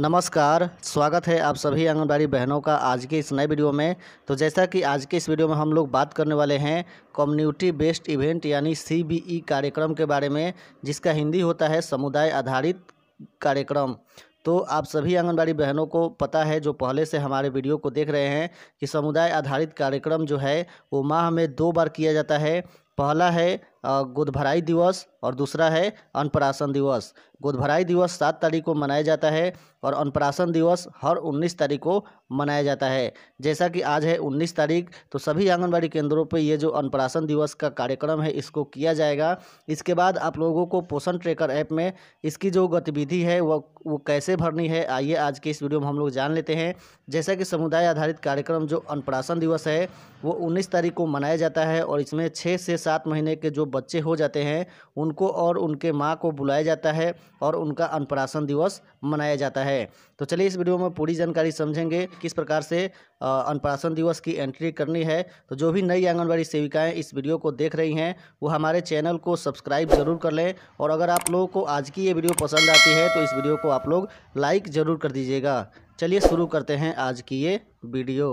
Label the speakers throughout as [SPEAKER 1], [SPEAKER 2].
[SPEAKER 1] नमस्कार स्वागत है आप सभी आंगनबाड़ी बहनों का आज के इस नए वीडियो में तो जैसा कि आज के इस वीडियो में हम लोग बात करने वाले हैं कम्युनिटी बेस्ड इवेंट यानी सीबीई कार्यक्रम के बारे में जिसका हिंदी होता है समुदाय आधारित कार्यक्रम तो आप सभी आंगनबाड़ी बहनों को पता है जो पहले से हमारे वीडियो को देख रहे हैं कि समुदाय आधारित कार्यक्रम जो है वो माह में दो बार किया जाता है पहला है गुदभराई दिवस और दूसरा है अनप्राशन दिवस गुदभराई दिवस सात तारीख को मनाया जाता है और अनप्राशन दिवस हर उन्नीस तारीख को मनाया जाता है जैसा कि आज है उन्नीस तारीख तो सभी आंगनबाड़ी केंद्रों पर ये जो अन्नप्राशन दिवस का कार्यक्रम है इसको किया जाएगा इसके बाद आप लोगों को पोषण ट्रेकर ऐप में इसकी जो गतिविधि है वह वो कैसे भरनी है आइए आज के इस वीडियो में हम लोग जान लेते हैं जैसा कि समुदाय आधारित कार्यक्रम जो अनप्राशन दिवस है वो उन्नीस तारीख को मनाया जाता है और इसमें छः से सात सात महीने के जो बच्चे हो जाते हैं उनको और उनके माँ को बुलाया जाता है और उनका अन्नप्राशन दिवस मनाया जाता है तो चलिए इस वीडियो में पूरी जानकारी समझेंगे किस प्रकार से अन्नप्राशन दिवस की एंट्री करनी है तो जो भी नई आंगनबाड़ी सेविकाएँ इस वीडियो को देख रही हैं वो हमारे चैनल को सब्सक्राइब ज़रूर कर लें और अगर आप लोगों को आज की ये वीडियो पसंद आती है तो इस वीडियो को आप लोग लाइक ज़रूर कर दीजिएगा चलिए शुरू करते हैं आज की ये वीडियो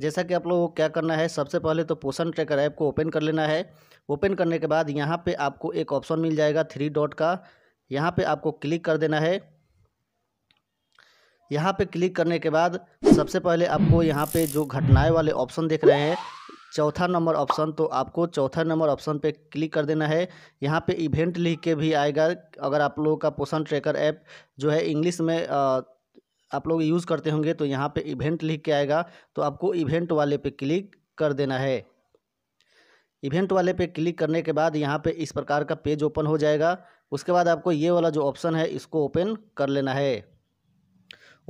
[SPEAKER 1] जैसा कि आप लोगों को क्या करना है सबसे पहले तो पोषण ट्रैकर ऐप को ओपन कर लेना है ओपन करने के बाद यहाँ पे आपको एक ऑप्शन मिल जाएगा थ्री डॉट का यहाँ पे आपको क्लिक कर देना है यहाँ पे क्लिक करने के बाद सबसे पहले आपको यहाँ पे जो घटनाएं वाले ऑप्शन देख रहे हैं चौथा नंबर ऑप्शन तो आपको चौथा नंबर ऑप्शन पे क्लिक कर देना है यहाँ पे इवेंट लिख के भी आएगा अगर आप लोगों का पोषण ट्रैकर ऐप जो है इंग्लिश में आ, आप लोग यूज़ करते होंगे तो यहाँ पे इवेंट लिख के आएगा तो आपको इवेंट वाले पे क्लिक कर देना है इवेंट वाले पे क्लिक करने के बाद यहाँ पे इस प्रकार का पेज ओपन हो जाएगा उसके बाद आपको ये वाला जो ऑप्शन है इसको ओपन कर लेना है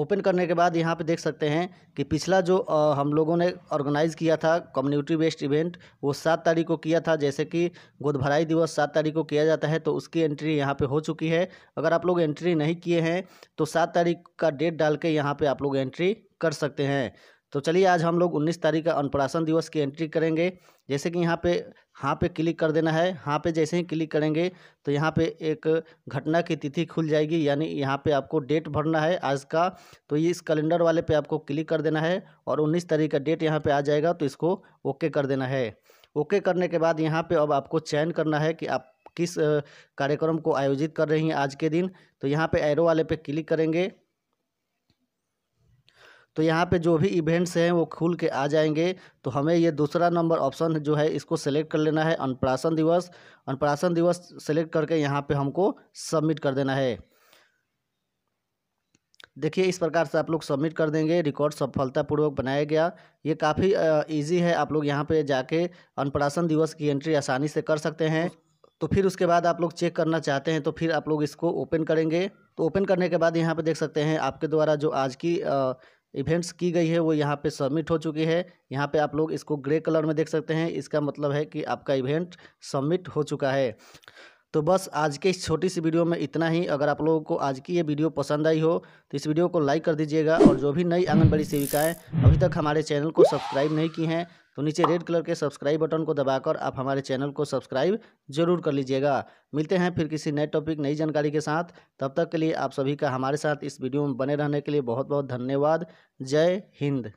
[SPEAKER 1] ओपन करने के बाद यहाँ पे देख सकते हैं कि पिछला जो हम लोगों ने ऑर्गेनाइज़ किया था कम्युनिटी बेस्ड इवेंट वो सात तारीख को किया था जैसे कि गोदभराई दिवस सात तारीख को किया जाता है तो उसकी एंट्री यहाँ पे हो चुकी है अगर आप लोग एंट्री नहीं किए हैं तो सात तारीख का डेट डाल के यहाँ पर आप लोग एंट्री कर सकते हैं तो चलिए आज हम लोग 19 तारीख का अनुप्राशन दिवस की एंट्री करेंगे जैसे कि यहाँ पे हाँ पे क्लिक कर देना है हाँ पे जैसे ही क्लिक करेंगे तो यहाँ पे एक घटना की तिथि खुल जाएगी यानी यहाँ पे आपको डेट भरना है आज का तो ये इस कैलेंडर वाले पे आपको क्लिक कर देना है और 19 तारीख का डेट यहाँ पे आ जाएगा तो इसको ओके कर देना है ओके करने के बाद यहाँ पर अब आपको चयन करना है कि आप किस कार्यक्रम को आयोजित कर रही हैं आज के दिन तो यहाँ पर एरो वाले पे क्लिक करेंगे तो यहाँ पे जो भी इवेंट्स हैं वो खुल के आ जाएंगे तो हमें ये दूसरा नंबर ऑप्शन जो है इसको सेलेक्ट कर लेना है अनप्राशन दिवस अनप्राशन दिवस सेलेक्ट करके यहाँ पे हमको सबमिट कर देना है देखिए इस प्रकार से आप लोग सबमिट कर देंगे रिकॉर्ड सफलतापूर्वक बनाया गया ये काफ़ी ईजी है आप लोग यहाँ पर जाके अनप्राशन दिवस की एंट्री आसानी से कर सकते हैं तो फिर उसके बाद आप लोग चेक करना चाहते हैं तो फिर आप लोग इसको ओपन करेंगे तो ओपन करने के बाद यहाँ पे देख सकते हैं आपके द्वारा जो आज की आ, इवेंट्स की गई है वो यहाँ पे सबमिट हो चुकी है यहाँ पे आप लोग इसको ग्रे कलर में देख सकते हैं इसका मतलब है कि आपका इवेंट सबमिट हो चुका है तो बस आज के इस छोटी सी वीडियो में इतना ही अगर आप लोगों को आज की ये वीडियो पसंद आई हो तो इस वीडियो को लाइक कर दीजिएगा और जो भी नई आंगनबाड़ी सेविकाएँ अभी तक हमारे चैनल को सब्सक्राइब नहीं की हैं तो नीचे रेड कलर के सब्सक्राइब बटन को दबाकर आप हमारे चैनल को सब्सक्राइब जरूर कर लीजिएगा मिलते हैं फिर किसी नए टॉपिक नई जानकारी के साथ तब तक के लिए आप सभी का हमारे साथ इस वीडियो में बने रहने के लिए बहुत बहुत धन्यवाद जय हिंद